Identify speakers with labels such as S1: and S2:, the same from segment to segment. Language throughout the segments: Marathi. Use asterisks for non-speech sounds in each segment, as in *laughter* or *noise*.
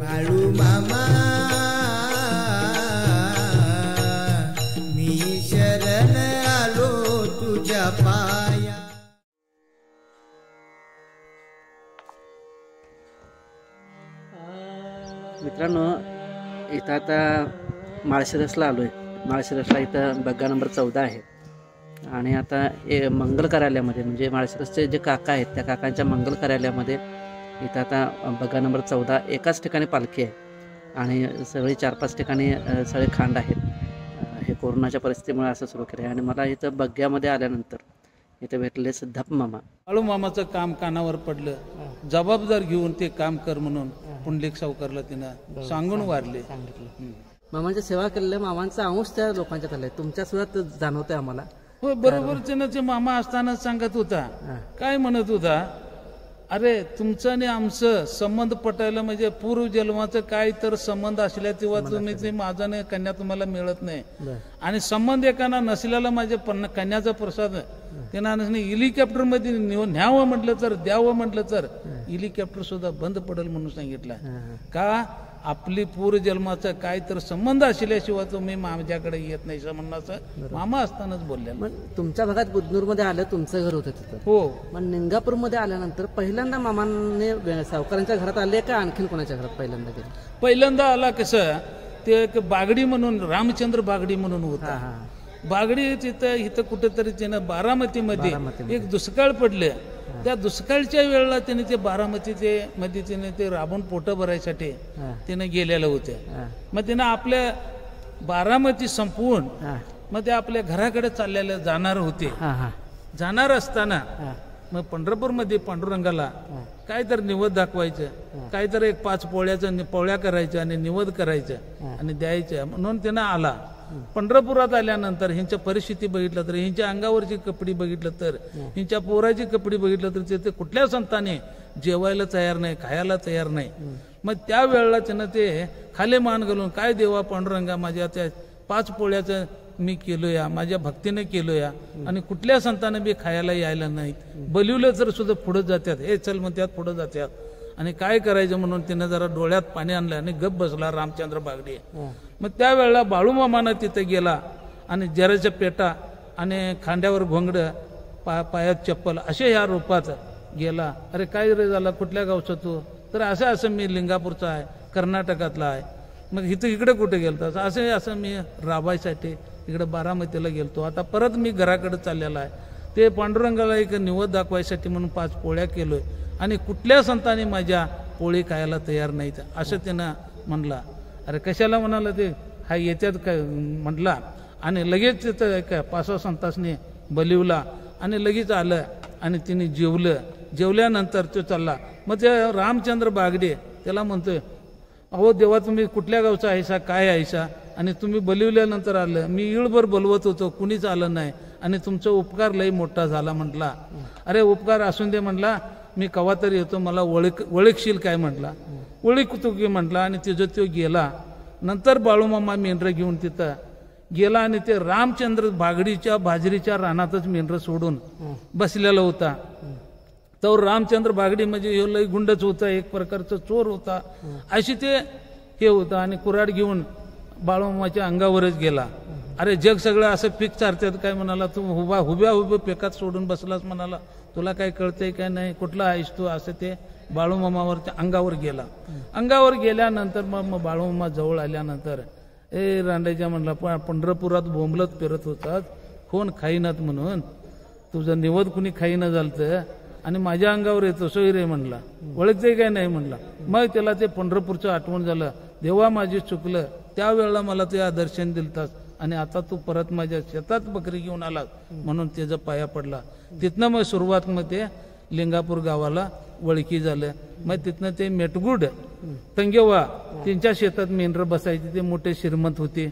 S1: आलो मित्रांनो इथं आता माळशिरसला आलो आहे माळशिरसला इथं बग्गा नंबर चौदा आहे आणि आता मंगल कार्यालयामध्ये म्हणजे माळशिरसचे जे काका आहेत त्या काकांच्या मंगल कार्यालयामध्ये इथं आता बघा नंबर चौदा एकाच ठिकाणी पालखी आहे आणि सगळी चार पाच ठिकाणी सगळे खांड आहेत हे कोरोनाच्या परिस्थितीमुळे असं सुरू केलं आहे आणि मला इथं बग्यामध्ये आल्यानंतर इथं भेटले सिद्धाप मामा
S2: काळू मामाचं काम कानावर पडलं जबाबदार घेऊन ते काम कर म्हणून पुंडलिक
S1: सावकारला तिनं सांगून वारले मामांच्या सेवा केलेल्या मामांचा अंश त्या लोकांच्या झालंय तुमच्या सुद्धा जाणवतंय आम्हाला हो बरोबर मामा असताना सांगत होता
S2: काय म्हणत होता अरे तुमचं आणि आमचं संबंध पटायला म्हणजे पूर्व जन्माचं काय तर संबंध असल्या तेव्हा तुम्ही ते माझा नाही कन्या तुम्हाला मिळत नाही आणि संबंध एकाना नसल्याला माझ्या म्हणजे कन्याचा प्रसाद ते हेलिकॉप्टर हेलिकॉप्टरमध्ये न्यावं म्हटलं तर द्यावं म्हटलं तर हेलिकॉप्टर सुद्धा बंद पडेल म्हणून सांगितलं का आपली पूर जन्माचा काय तर संबंध असल्याशिवाय मी माझ्याकडे येत
S1: नाही मामा असतानाच बोलले तुमच्या भागात बुद्धनूर मध्ये आलं तुमचं घर होतं तिथं हो मग निंगापूर मध्ये आल्यानंतर पहिल्यांदा मामाने सावकारांच्या घरात आले का आणखीन कोणाच्या घरात
S2: पहिल्यांदा गेले पहिल्यांदा आला कसं ते एक बागडी म्हणून रामचंद्र बागडी म्हणून होता बागडी तिथं इथं कुठेतरी तिनं बारामतीमध्ये एक दुष्काळ पडले त्या दुष्काळच्या वेळेला तिने ते बारामती ते मध्ये तिने ते राबून पोटं भरायसाठी तिने गेलेलं होत्या मग तिने आपल्या बारामती संपवून मग ते आपल्या घराकडे चाललेले जाणार होते जाणार असताना मग पंढरपूरमध्ये पांडुरंगाला काय तर निवद दाखवायचं काय तर एक पाच पोळ्याचं पोळ्या करायचं आणि निवद करायचं आणि द्यायचं म्हणून तिने आला पंढरपुरात आल्यानंतर ह्यांच्या परिस्थिती बघितलं तर ह्यांच्या अंगावरची कपडी बघितलं तर ह्यांच्या पोराची कपडी बघितलं तर ते कुठल्या संताने जेवायला तयार नाही खायला तयार नाही मग त्या वेळेला त्यानं ते खाले मान घालून काय देवा पांडुरंगा माझ्या त्या पाच पोळ्याचं मी केलो या माझ्या भक्तीने केलो या आणि कुठल्या संतांना मी खायला यायला नाही बलिवलं तर सुद्धा पुढे जात्यात हे चल मग त्यात पुढे जात्यात आणि काय करायचं म्हणून तिने जरा डोळ्यात पाणी आणलं आणि गप बसला रामचंद्र बागडे मग त्यावेळेला बाळूमामानं तिथे गेला आणि जराच्या पेटा आणि खांद्यावर घोंगडं पा पायात चप्पल असे ह्या रूपात गेला अरे काय रे झाला कुठल्या गावचा तू तर असं असं मी लिंगापूरचा आहे कर्नाटकातला आहे मग इथं इकडे कुठे गेलतो असं असं मी राबायसाठी इकडे बारामतीला गेलतो आता परत मी घराकडे चाललेला आहे ते पांडुरंगाला एक निवद दाखवायसाठी म्हणून पाच पोळ्या केलो आणि कुठल्या संतांनी माझ्या पोळी खायला तयार नाहीत असं त्यानं म्हणला अरे कशाला म्हणाला ते हा येत्यात काय म्हटला आणि लगेच तिथं काय पाचवा संतासने बलिवला आणि लगेच आलं आणि तिने जेवलं जेवल्यानंतर तो चालला मग ते रामचंद्र बागडे त्याला म्हणतोय अहो देवा तुम्ही कुठल्या गावचा आहेसा काय आहेसा आणि तुम्ही बलिवल्यानंतर आलं मी इळभर बोलवत होतो कुणीच आलं नाही आणि तुमचा उपकार लई मोठा झाला म्हटला अरे उपकार असून दे म्हटला मी कवा तरी येतो मला ओळख ओळखशील काय म्हटला ओळख तू म्हटला आणि तिचं तो गेला नंतर बाळूमामा मेंढरं घेऊन तिथं गेला आणि ते रामचंद्र बागडीच्या बाजरीच्या रानातच मेंढ्र सोडून बसलेला होता तो रामचंद्र बागडी म्हणजे हे लई गुंडच होता एक प्रकारचा चोर होता अशी ते हे होतं आणि कुराड घेऊन बाळूमामाच्या अंगावरच गेला अरे जग सगळं असं पीक चारतात काय म्हणाला तू हुबा हुब्या हुब्या पिकात सोडून बसलास म्हणाला तुला काय कळतंय काय नाही कुठला आहेस तू असं ते बाळूमामावर अंगावर गेला अंगावर गेल्यानंतर मग मग बाळूमामा जवळ आल्यानंतर ए रांडेजा म्हणला पण पंढरपुरात बोंबलत फिरत होतात कोण खाईनात म्हणून तुझं निवद कुणी खाईनं झालं आणि माझ्या अंगावर येतो सोयी रे म्हणला ओळखते काय नाही म्हणला मग त्याला ते पंढरपूरचं आठवण झालं देवा माझी चुकलं त्यावेळेला मला ते दर्शन दिलतात आणि आता तू परत माझ्या शेतात बकरी घेऊन आला म्हणून त्याचा पाया पडला तिथनं मग सुरुवात मग ते लिंगापूर गावाला वळखी झालं मग तिथनं ते मेटगुड तंगेवा त्यांच्या शेतात मेंढर बसायचे ते मोठे श्रीमंत होते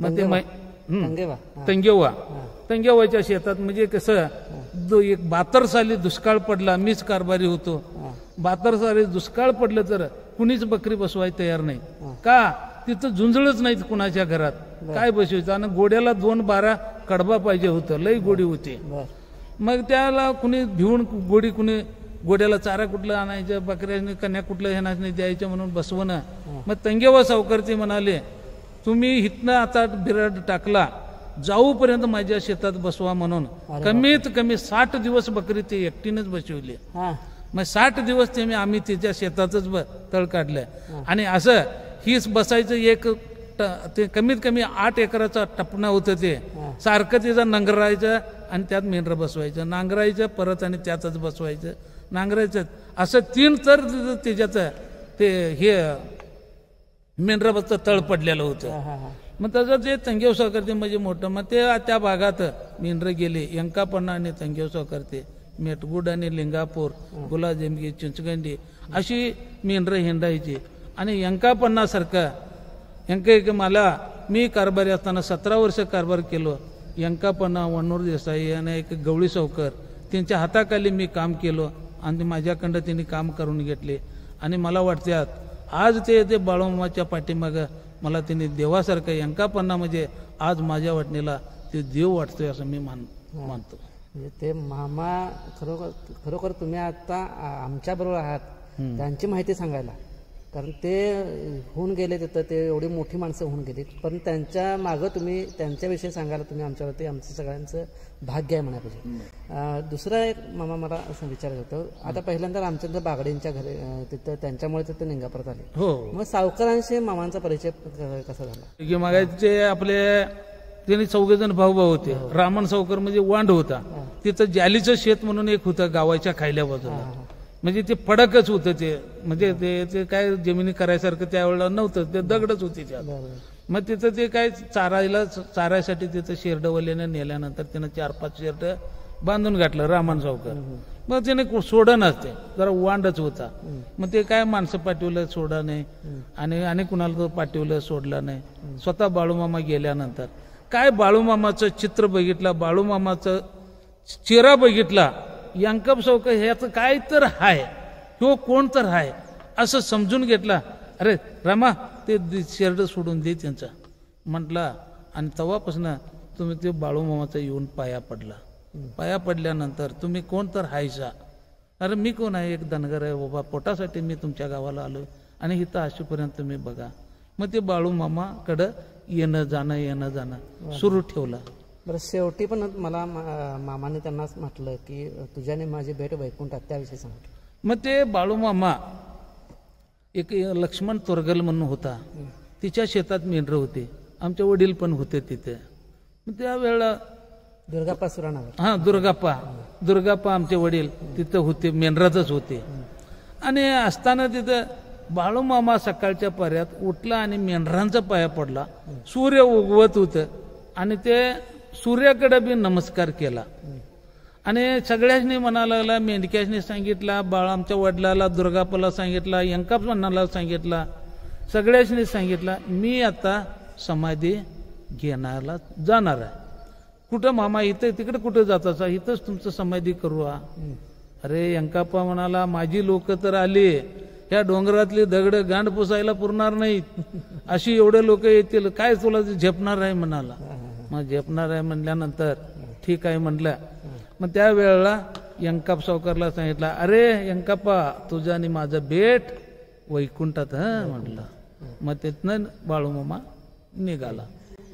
S2: मग ते तंगेवा तंगेवाच्या शेतात म्हणजे कसं जो एक बातर साली दुष्काळ पडला मीच कारभारी होतो बातर साली दुष्काळ पडलं तर कुणीच बकरी बसवाय तयार नाही का तिथं झुंजळच नाहीत कुणाच्या घरात काय बसवायचं आणि गोड्याला दोन बारा कडबा पाहिजे होतं लई गोडी होती मग त्याला कुणी भिवून गोडी कुणी गोड्याला चारा कुठलं आणायचं बकऱ्याने कन्या कुठलं येणार नाही द्यायचं म्हणून बसवणं मग तंगेवा सावकारचे म्हणाले तुम्ही हिथनं आता बिराड टाकला जाऊपर्यंत माझ्या शेतात बसवा म्हणून कमीत कमी साठ दिवस बकरी ते एकटीनेच बसवली मग साठ दिवस ते मी आम्ही तिच्या शेतातच तळ काढलं आणि असं हीच बसायचं एक ते कमीत कमी आठ एकराचं टपणं होतं ते सारखं तिचं नांगरायचं आणि त्यात मेंढरं बसवायचं नांगरायचं परत आणि त्यातच बसवायचं नांगरायचं असं तीन तर त्याच्यात ते हे मेंढराबाचं तळ पडलेलं होतं मग त्याचं जे तंगेव करते म्हणजे मोठं मग ते त्या भागात मेंढरं गेले यंकापणा आणि तंगेव करते मेटगुड आणि लिंगापूर गुलाजिमगी चिंचगंडी अशी मेंढरं हिंडायची आणि यंकापन्नासारखा यंका एक मला मी कारभारी असताना सतरा वर्ष कारभार केलो यंकापन्ना वनोर देसाई आणि एक गवळी सावकर त्यांच्या हाताखाली मी काम केलो आणि माझ्याकडं त्यांनी काम करून घेतले आणि मला वाटत्यात आज ते ते बाळोमाच्या पाठीमागं मला त्यांनी देवासारखं यंकापन्ना म्हणजे आज माझ्या वाटणीला ते देव वाटतोय असं मी मान
S1: मानतो म्हणजे ते मामा खरोखर खरोखर तुम्ही आता आमच्याबरोबर आहात त्यांची माहिती सांगायला कारण ते होऊन गेले तिथं ते एवढी मोठी माणसं होऊन गेली पण त्यांच्या मागं तुम्ही त्यांच्याविषयी सांगायला तुम्ही आमच्यावरती आमचं सगळ्यांचं भाग्य आहे म्हणा पाहिजे दुसरा एक मामा मला असं विचारत होतं आता पहिल्यांदा रामचंद्र बागडेंच्या घरी तिथं त्यांच्यामुळे तिथं परत आले हो मग सावकारांशी मामांचा परिचय कसा झाला
S2: मागायचे आपले त्यांनी जण भाऊ भाऊ होते हो. रामण सावकर म्हणजे वांड होता तिथं जालीचं शेत म्हणून एक होतं गावाच्या खायल्या बाजूला म्हणजे ते पडकच होतं ते म्हणजे ते ते काय जमिनी करायसारखं त्यावेळेला नव्हतं ते दगडच होते त्या मग तिथं ते काय चारायला चारायसाठी तिथं वल्याने नेल्यानंतर तिने चार पाच शेरड बांधून घातलं रामन सावकर मग तिने सोडं असते जरा वांडच होता मग ते काय माणसं पाठवलं सोडा नाही आणि आणि कुणाला पाठवलं सोडलं नाही स्वतः बाळूमामा गेल्यानंतर काय बाळूमामाचं चित्र बघितलं बाळूमामाचं चेहरा बघितला यंकम चौक ह्याचं काय तर हाय तो कोण तर हाय असं समजून घेतला अरे रमा ते शर्ट सोडून दे त्यांचा म्हटला आणि तवापासनं तुम्ही ते बाळूमामाचा येऊन पाया पडला पाया पडल्यानंतर तुम्ही कोण तर हायसा अरे मी कोण आहे एक धनगर आहे बाबा पोटासाठी मी तुमच्या गावाला आलो आणि इथं अशीपर्यंत तुम्ही बघा मग ते बाळूमामाकडं येणं जाणं येणं जाणं सुरू ठेवलं
S1: बरं शेवटी पण मला मामाने त्यांनाच म्हटलं की तुझ्याने माझी भेट वैकुंठात त्याविषयी सांगितलं
S2: मग ते बाळूमामा एक लक्ष्मण तोरगल म्हणून होता तिच्या शेतात मेंढर होते आमचे वडील पण होते तिथे
S1: मग त्यावेळेला दुर्गाप्पा सुराणा
S2: हा दुर्गाप्पा दुर्गाप्पा आमचे वडील तिथं होते मेंढरातच होते आणि असताना तिथं बाळूमामा सकाळच्या पर्यात उठला आणि मेंढरांचा पाया पडला सूर्य उगवत होतं आणि ते सूर्याकडे बी नमस्कार केला आणि सगळ्याचनी म्हणाला लागला सांगितला बाळ आमच्या वडिलाला दुर्गापाला सांगितला यंका म्हणाला सांगितला सगळ्याचनी सांगितला मी आता समाधी घेणारला जाणार आहे कुठं मामा इथं तिकडे कुठं जाताचा इथंच तुमचं समाधी करू हा अरे यंकाप्पा म्हणाला माझी लोक तर आली ह्या डोंगरातली दगड गांड पुसायला पुरणार नाहीत अशी एवढे लोक येतील काय तुला झेपणार आहे म्हणाला मग झेपणार आहे म्हणल्यानंतर ठीक आहे म्हटलं मग त्यावेळेला यंकाप सावकरला सांगितलं अरे यंकाप्पा तुझं आणि माझं बेट वैकुंठात ह म्हटलं मग तिथनं बाळूमामा निघाला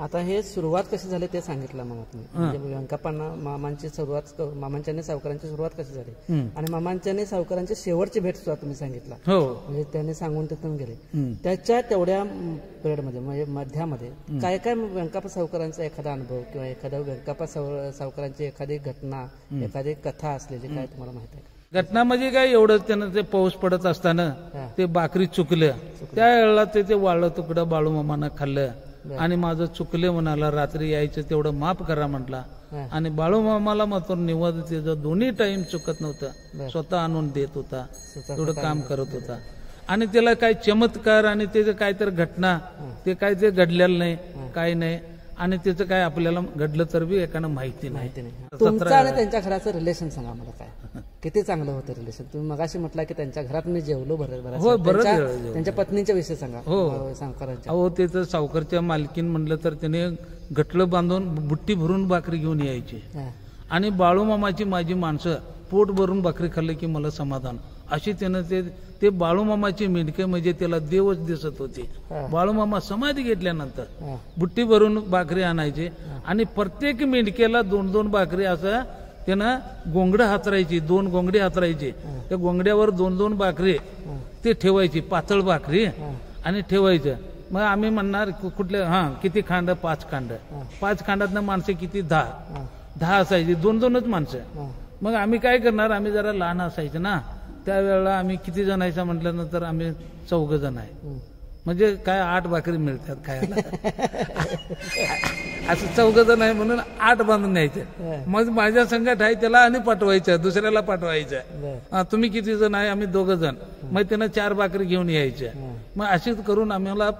S1: आता हे सुरुवात कशी झाली ते सांगितलं मला म्हणजे व्यंकापांना मामांची सुरुवात मामांच्या सावकारांची सुरुवात कशी झाली आणि मामांच्या सावकारांची शेवटची भेट सुद्धा तुम्ही सांगितला हो. म्हणजे त्यांनी सांगून तिथून गेले त्याच्या तेवढ्या मध्ये म्हणजे मध्यामध्ये काय काय व्यंकापा सावकारांचा एखादा अनुभव किंवा एखादा व्यंकापा सावकारांची एखादी घटना एखादी कथा असलेली काय तुम्हाला माहित आहे
S2: घटना म्हणजे काय एवढं त्यांना ते पाऊस पडत असताना ते बाकरी चुकलं त्यावेळेला ते वाळ तुकडं बाळू मामानं खाल्लं आणि माझं चुकले म्हणाला रात्री यायचं तेवढं माफ करा म्हटला आणि बाळू मामाला मात्र निवाद दोन्ही टाइम चुकत नव्हतं स्वतः आणून देत होता तेवढं काम करत होता आणि त्याला काय चमत्कार आणि त्याचं काय तर घटना ते काय ते घडलेलं नाही काय नाही आणि त्याचं काय आपल्याला घडलं तर बी एकानं माहिती नाही त्यांच्या
S1: घराचं रिलेशन सांगा मला काय *laughs* किती चांगलं होतं रिलेशन तुम्ही मगाशी म्हटला की त्यांच्या घरात मी जेवलो हो, त्यांच्या पत्नीच्या विषयी सांगा हो सावकारांच्या
S2: हो ते तर सावकारच्या मालकीन म्हणलं तर त्याने घटलं बांधून बुट्टी भरून भाकरी घेऊन यायची आणि बाळूमामाची माझी माणसं पोट भरून भाकरी खाल्ली की मला समाधान अशी त्यानं ते ते बाळूमामाचे मेंढके म्हणजे त्याला देवच दिसत होते बाळूमामा समाधी घेतल्यानंतर बुट्टी भरून भाकरी आणायचे आणि प्रत्येक मेंढकेला दोन दोन भाकरी असं त्यानं गोंगडं हातरायची दोन गोंगडे हातरायचे हो. त्या गोंगड्यावर दोन दोन भाकरी हो. ते ठेवायची पातळ भाकरी हो. आणि ठेवायचं मग आम्ही म्हणणार कुठले हां किती खांड पाच खांड पाच खांडातनं माणसं किती दहा दहा असायची दोन दोनच माणसं मग आम्ही काय करणार आम्ही जरा लहान असायचं ना त्यावेळेला आम्ही किती जण म्हटल्यानंतर आम्ही चौघ जण आहे म्हणजे काय आठ भाकरी मिळतात खायला असं चौघ जण आहे म्हणून आठ बांधून न्यायचे मग माझ्या संघात आहे त्याला आणि पाठवायच्या दुसऱ्याला पाठवायच्या तुम्ही किती जण आहे आम्ही दोघ जण मग त्यांना चार भाकरी घेऊन यायच्या मग अशीच करून आम्हाला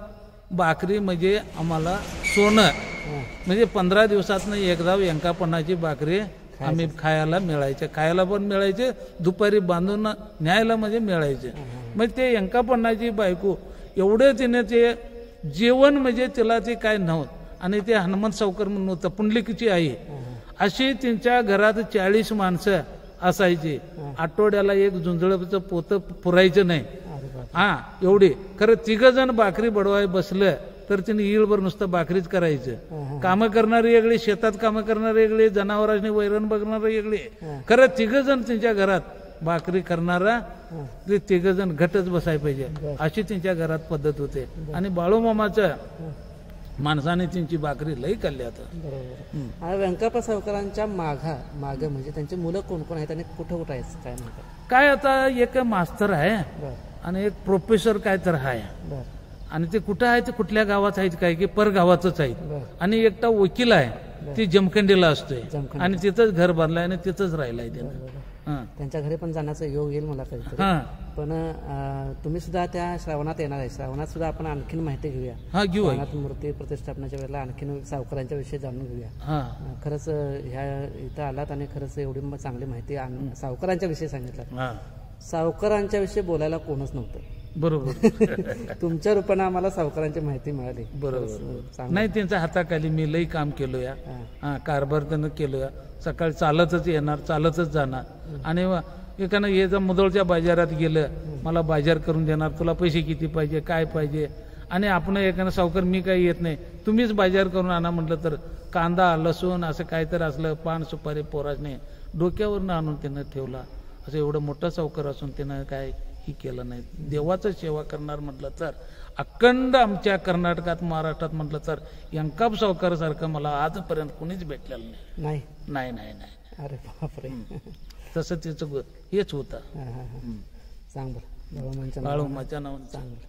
S2: भाकरी म्हणजे आम्हाला सोनं म्हणजे पंधरा दिवसात एकदा यंकापणाची भाकरी आम्ही खायला मिळायचे खायला पण मिळायचे दुपारी बांधून न्यायला म्हणजे मिळायचे मग ते यंकापणाची बायको एवढं तिने ते जेवण म्हणजे तिला ते काय नव्हतं आणि ते हनुमंत सावकर म्हणून होतं पुंडलिकीची आई अशी त्यांच्या घरात चाळीस माणसं असायची आठवड्याला एक झुंजळ पोत पुरायचं नाही हा एवढी खरं तिघ जण भाकरी बडवाय बसलं तर तिने इळभर नुसतं बाकरीच करायचं कामं करणारी वेगळे शेतात कामं करणारी वेगळे जनावरांनी वैरण बघणारी वेगळे खरं तिघ जण त्यांच्या घरात भाकरी करणारा हो. ते तिघ जण घटच बसाय पाहिजे अशी त्यांच्या घरात पद्धत होते आणि बाळूमामाचं हो. माणसाने त्यांची भाकरी लई खाल्ली
S1: आता व्यंकप्पा सावकरांच्या माघा मागे म्हणजे त्यांची मुलं कोण कोण आहेत आणि कुठं कुठे आहेत काय
S2: काय आता एक मास्तर आहे आणि एक प्रोफेसर काय तर आहे आणि ते कुठं आहे ते कुठल्या गावात आहेत काय की परगावातच आहेत आणि एकटा वकील आहे ती जमखंडीला असतोय आणि
S1: तिथंच घर बांधलंय आणि तिथंच राहिलाय त्यानं त्यांच्या घरी पण जाण्याचा योग येईल मला कधी पण तुम्ही सुद्धा त्या श्रावणात येणार आहे श्रावणात सुद्धा आपण आणखीन माहिती घेऊया श्रावणात मूर्ती प्रतिष्ठापनाच्या वेळेला आणखीन सावकारांच्या विषयी जाणून घेऊया खरंच ह्या इथं आलात आणि खरंच एवढी चांगली माहिती सावकारांच्या विषयी सांगितलं सावकारांच्या विषयी बोलायला कोणच नव्हतं बरोबर *laughs* तुमच्या रूपाने आम्हाला सावकारांची माहिती मिळाली बरोबर नाही
S2: त्यांच्या हाताखाली मी लई काम केलो या हा कारभार त्यांना केलो या सकाळी चालतच येणार चालतच जाणार आणि एकानं हे जर मुदळच्या बाजारात गेलं मला बाजार करून देणार तुला पैसे किती पाहिजे काय पाहिजे आणि आपण एकानं सावकार मी काही येत नाही तुम्हीच बाजार करून आणा म्हटलं तर कांदा लसूण असं काय तर असलं पान सुपारी पोराजने डोक्यावरनं आणून त्यानं ठेवला असं एवढं मोठा सावकार असून त्यानं काय ही केलं नाही देवाचं सेवा करणार म्हटलं तर अखंड आमच्या कर्नाटकात महाराष्ट्रात म्हटलं तर यंकाब सावकारासारखं मला आजपर्यंत कुणीच भेटलेलं नाही
S1: नाही नाही नाही अरे बापरे तसं तिचं हेच होतं चांगलं माझ्या नावानं चांगलं